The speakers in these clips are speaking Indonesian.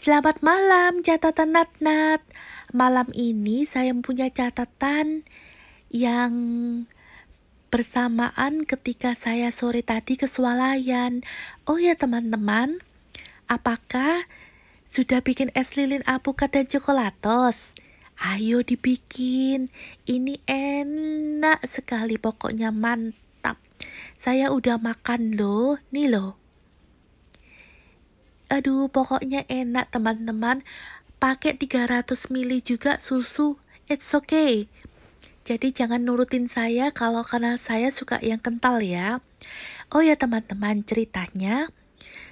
Selamat malam catatan Nat-Nat. Malam ini saya punya catatan yang bersamaan ketika saya sore tadi ke swalayan. Oh ya teman-teman, apakah sudah bikin es lilin alpukat dan coklatos? Ayo dibikin, ini enak sekali pokoknya mantap. Saya udah makan loh, nih loh aduh pokoknya enak teman-teman pakai 300 ml juga susu it's okay jadi jangan nurutin saya kalau karena saya suka yang kental ya oh ya teman-teman ceritanya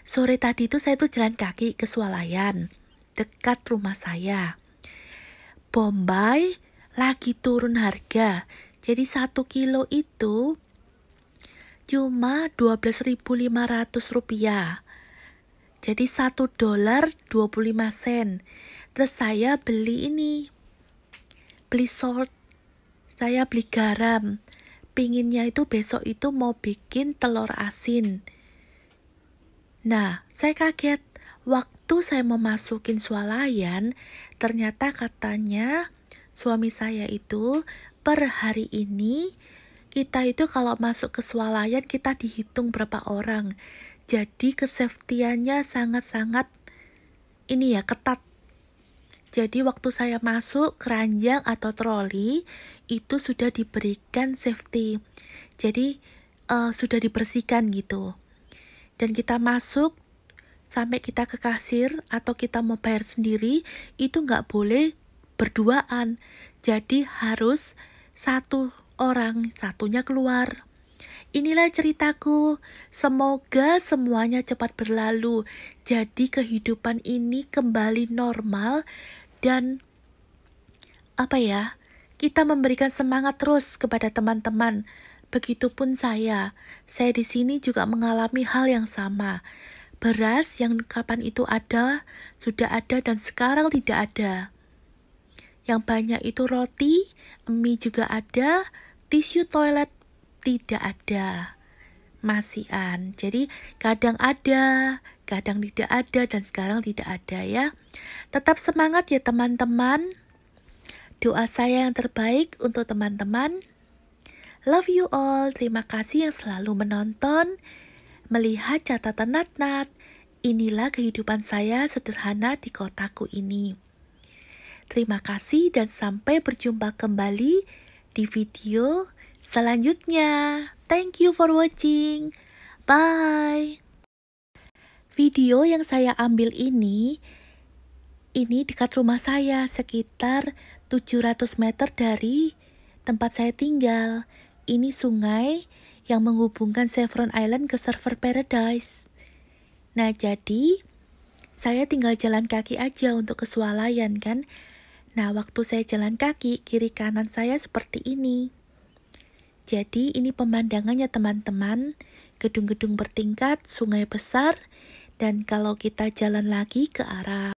sore tadi itu saya tuh jalan kaki ke Swalayan dekat rumah saya Bombay lagi turun harga jadi satu kilo itu cuma 12.500 rupiah jadi 1 dolar 25 sen. Terus saya beli ini. Beli salt. Saya beli garam. Pinginnya itu besok itu mau bikin telur asin. Nah, saya kaget. Waktu saya memasukin swalayan, ternyata katanya suami saya itu per hari ini kita itu kalau masuk ke swalayan kita dihitung berapa orang. Jadi kesafetiannya sangat-sangat ini ya ketat. Jadi waktu saya masuk keranjang atau troli itu sudah diberikan safety. Jadi uh, sudah dibersihkan gitu. Dan kita masuk sampai kita ke kasir atau kita mau bayar sendiri itu nggak boleh berduaan jadi harus satu orang satunya keluar Inilah ceritaku. Semoga semuanya cepat berlalu. Jadi kehidupan ini kembali normal dan apa ya? Kita memberikan semangat terus kepada teman-teman. Begitupun saya. Saya di sini juga mengalami hal yang sama. Beras yang kapan itu ada, sudah ada dan sekarang tidak ada. Yang banyak itu roti, mie juga ada, tisu toilet tidak ada masian. Jadi kadang ada, kadang tidak ada dan sekarang tidak ada ya. Tetap semangat ya teman-teman. Doa saya yang terbaik untuk teman-teman. Love you all. Terima kasih yang selalu menonton, melihat catatan Nat-Nat. Inilah kehidupan saya sederhana di kotaku ini. Terima kasih dan sampai berjumpa kembali di video selanjutnya. Thank you for watching. Bye. Video yang saya ambil ini ini dekat rumah saya sekitar 700 meter dari tempat saya tinggal. Ini sungai yang menghubungkan Chevron Island ke server Paradise. Nah, jadi saya tinggal jalan kaki aja untuk ke swalayan kan. Nah, waktu saya jalan kaki, kiri kanan saya seperti ini. Jadi ini pemandangannya teman-teman, gedung-gedung bertingkat, sungai besar, dan kalau kita jalan lagi ke arah